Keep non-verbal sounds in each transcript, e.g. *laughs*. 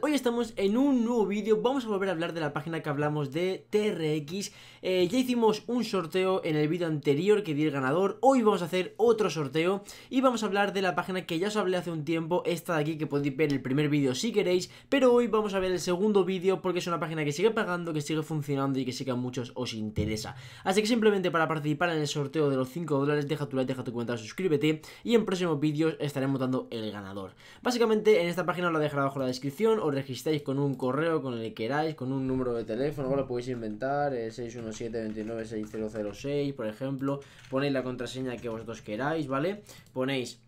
Hoy estamos en un nuevo vídeo, vamos a volver a hablar de la página que hablamos de TRX eh, Ya hicimos un sorteo en el vídeo anterior que di el ganador, hoy vamos a hacer otro sorteo Y vamos a hablar de la página que ya os hablé hace un tiempo, esta de aquí que podéis ver el primer vídeo si queréis Pero hoy vamos a ver el segundo vídeo porque es una página que sigue pagando, que sigue funcionando y que sé que a muchos os interesa Así que simplemente para participar en el sorteo de los 5 dólares deja tu like, deja tu comentario, suscríbete Y en próximos vídeos estaremos dando el ganador Básicamente en esta página la dejaré abajo en la descripción o os registráis con un correo, con el que queráis, con un número de teléfono, ¿vale? Podéis inventar 617-29-6006, eh, por ejemplo. Ponéis la contraseña que vosotros queráis, ¿vale? Ponéis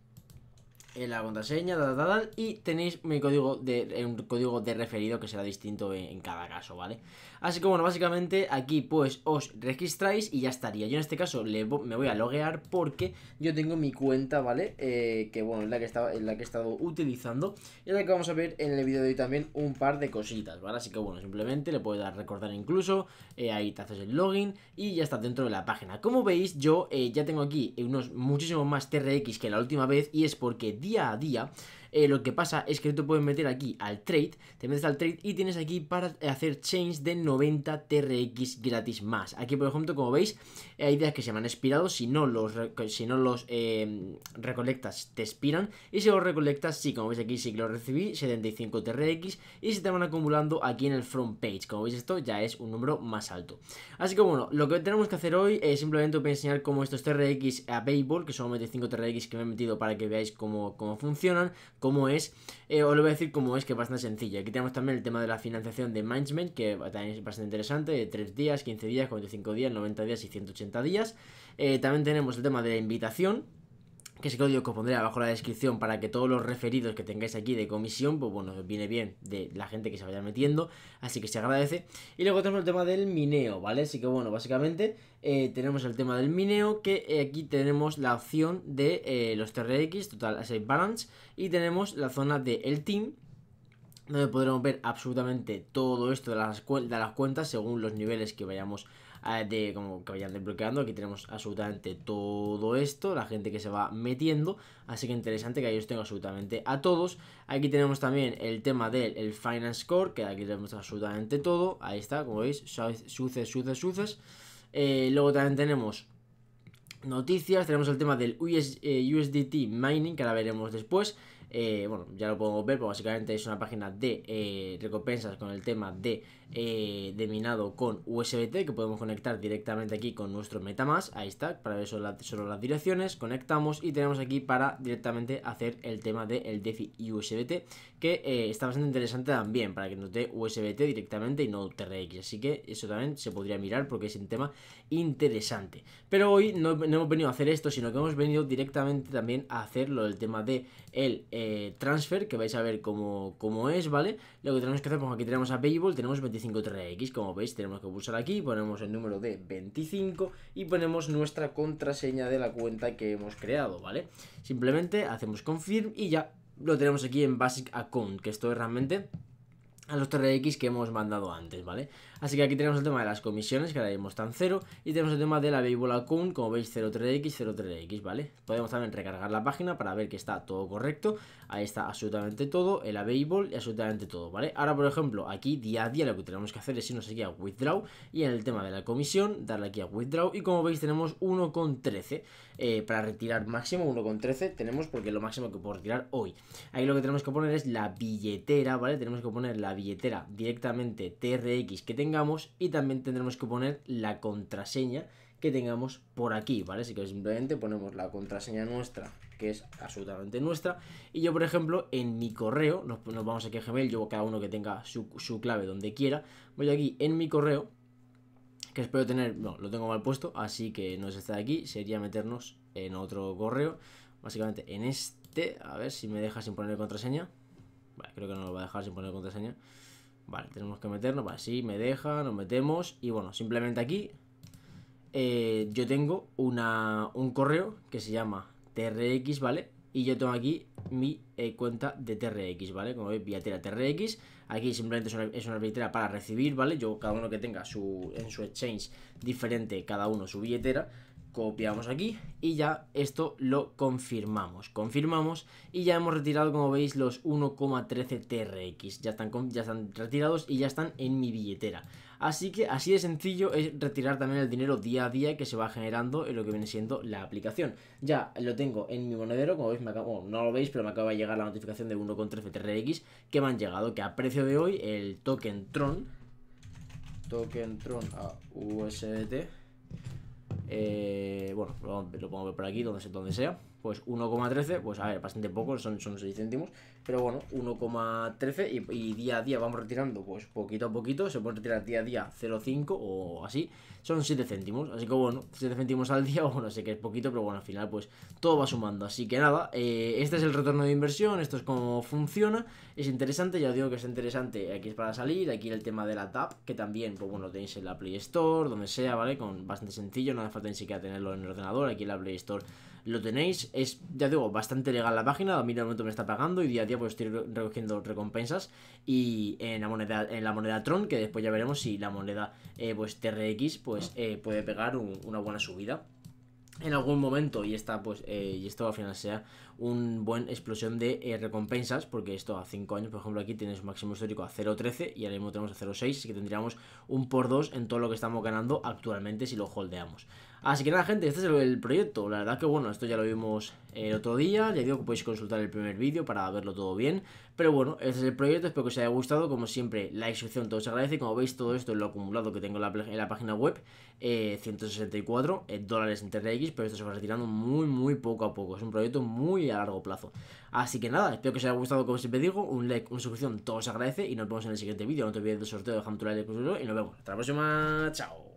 eh, la contraseña, tal tal y tenéis mi código de, eh, un código de referido que será distinto en, cada caso, ¿vale? Así que bueno, básicamente aquí pues os registráis y ya estaría. Yo en este caso me voy a loguear porque yo tengo mi cuenta, ¿vale? Eh, que bueno, es la que, estaba, la que he estado utilizando y es la que vamos a ver en el vídeo de hoy también un par de cositas, ¿vale? Así que bueno, simplemente le puedo dar recordar incluso, ahí te haces el login y ya está dentro de la página. Como veis, yo ya tengo aquí unos muchísimos más TRX que la última vez y es porque día a día eh, lo que pasa es que tú puedes meter aquí al trade, te metes al trade y tienes aquí para hacer change de 90 TRX gratis más. Aquí, por ejemplo, como veis, hay ideas que se me han expirado, si no los, si no los eh, recolectas te expiran y si los recolectas, sí, como veis aquí sí que los recibí, 75 TRX y se te van acumulando aquí en el front page. Como veis esto ya es un número más alto. Así que bueno, lo que tenemos que hacer hoy es simplemente enseñar cómo estos TRX a Payball, que son 25 TRX que me he metido para que veáis cómo, cómo funcionan, cómo es. Eh, os lo voy a decir cómo es, que es bastante sencilla. Aquí tenemos también el tema de la financiación de management, que también es bastante interesante, de 3 días, 15 días, 45 días, 90 días y 180 días. Eh, también tenemos el tema de la invitación, que ese código que os pondré abajo en la descripción para que todos los referidos que tengáis aquí de comisión, pues bueno, viene bien de la gente que se vaya metiendo, así que se agradece. Y luego tenemos el tema del mineo, ¿vale? Así que bueno, básicamente eh, tenemos el tema del mineo, que eh, aquí tenemos la opción de eh, los TRX, Total Asset Balance, y tenemos la zona de el Team, donde podremos ver absolutamente todo esto de las, de las cuentas según los niveles que vayamos a de, como que vayan desbloqueando. Aquí tenemos absolutamente todo esto, la gente que se va metiendo. Así que interesante que ahí os tengo absolutamente a todos. Aquí tenemos también el tema del el Finance Core, que aquí tenemos absolutamente todo. Ahí está, como veis, suces, suces, suces. Eh, luego también tenemos noticias, tenemos el tema del USDT eh, Mining, que ahora veremos después. Eh, bueno, ya lo podemos ver, pues básicamente es una página de eh, recompensas con el tema de, eh, minado con USBT que podemos conectar directamente aquí con nuestro MetaMask, ahí está, para ver solo, las direcciones, conectamos y tenemos aquí para directamente hacer el tema del el DeFi USBT, que está bastante interesante también, para que nos dé USBT directamente y no TRX, así que eso también se podría mirar porque es un tema interesante. Pero hoy no, hemos venido a hacer esto, sino que hemos venido directamente también a hacer lo del tema de el... Eh, transfer, que vais a ver cómo, cómo, es, ¿vale? Lo que tenemos que hacer, pues aquí tenemos a Payable, tenemos 25 x como veis, tenemos que pulsar aquí, ponemos el número de 25 y ponemos nuestra contraseña de la cuenta que hemos creado, ¿vale? Simplemente hacemos confirm y ya lo tenemos aquí en Basic Account, que esto es realmente a los 3x que hemos mandado antes, ¿vale? Así que aquí tenemos el tema de las comisiones, que ahora mismo están cero, y tenemos el tema de la Baby Account, como veis 03X, 03X, ¿vale? Podemos también recargar la página para ver que está todo correcto, ahí está absolutamente todo, el Available y absolutamente todo, ¿vale? Ahora, por ejemplo, aquí día a día lo que tenemos que hacer es irnos aquí a Withdraw, y en el tema de la comisión, darle aquí a Withdraw, y como veis tenemos 1,13, eh, para retirar máximo 1,13 tenemos, porque lo máximo que puedo retirar hoy. Ahí lo que tenemos que poner es la billetera, ¿vale? Tenemos que poner la billetera directamente TRX que tengamos y también tendremos que poner la contraseña que tengamos por aquí, ¿vale? Así que simplemente ponemos la contraseña nuestra, que es absolutamente nuestra. Y yo, por ejemplo, en mi correo, nos, vamos aquí a Gmail, yo cada uno que tenga su, clave donde quiera, voy aquí en mi correo, que espero tener, no, lo tengo mal puesto, así que no este de aquí, sería meternos en otro correo, básicamente en este, a ver si me deja sin poner contraseña creo que no lo va a dejar sin poner contraseña. Vale, tenemos que meternos. Vale, sí, me deja, nos metemos. Y bueno, simplemente aquí eh, yo tengo una, un correo que se llama TRX, ¿vale? Y yo tengo aquí mi eh, cuenta de TRX, ¿vale? Como veis, billetera TRX. Aquí simplemente es una, es una, billetera para recibir, ¿vale? Yo, cada uno que tenga su, en su exchange diferente, cada uno su billetera copiamos aquí y ya esto lo confirmamos. Confirmamos y ya hemos retirado, como veis, los 1,13 TRX. Ya están, ya están retirados y ya están en mi billetera. Así que así de sencillo es retirar también el dinero día a día que se va generando en lo que viene siendo la aplicación. Ya lo tengo en mi monedero, como veis, no lo veis, pero me acaba de llegar la notificación de 1,13 TRX que me han llegado, que a precio de hoy el token Tron, token Tron a USDT eh, bueno, lo, lo, pongo por aquí, donde sea pues 1,13, pues a ver, bastante poco, son, son 6 céntimos, pero bueno, 1,13 y, y, día a día vamos retirando, pues poquito a poquito, se puede retirar día a día 0,5 o así, son 7 céntimos, así que bueno, 7 céntimos al día, *laughs* bueno, sé que es poquito, pero bueno, al final pues todo va sumando, así que nada, eh, este es el retorno de inversión, esto es como funciona, es interesante, ya os digo que es interesante, aquí es para salir, aquí el tema de la TAP, que también, pues bueno, tenéis en la Play Store, donde sea, ¿vale? Con bastante sencillo, no hace falta ni siquiera tenerlo en el ordenador, aquí en la Play Store lo tenéis. Es, ya digo, bastante legal la página. a Mira momento me está pagando y día a día pues estoy recogiendo recompensas. Y en la moneda, en la moneda Tron, que después ya veremos si la moneda eh, pues TRX pues ah. eh, puede pegar una buena subida en algún momento y esta pues eh, y esto al final sea un buen explosión de recompensas porque esto a 5 años por ejemplo aquí tienes máximo histórico a 0.13 y ahora mismo tenemos a 0.6 así que tendríamos un por 2 en todo lo que estamos ganando actualmente si lo holdeamos Así que nada, gente, este es el proyecto. La verdad que bueno, esto ya lo vimos el otro día. Ya digo que podéis consultar el primer vídeo para verlo todo bien. Pero bueno, este es el proyecto. Espero que os haya gustado. Como siempre, like, suscripción, todo se agradece. Como veis, todo esto es lo acumulado que tengo en la, página web. 164 eh, eh, dólares en TRX, pero esto se va retirando muy, muy poco a poco. Es un proyecto muy a largo plazo. Así que nada, espero que os haya gustado, como siempre digo. Un like, una suscripción, todos se agradece. Y nos vemos en el siguiente vídeo. No te olvides del sorteo, dejadme tu like y nos vemos. Hasta la próxima. Chao.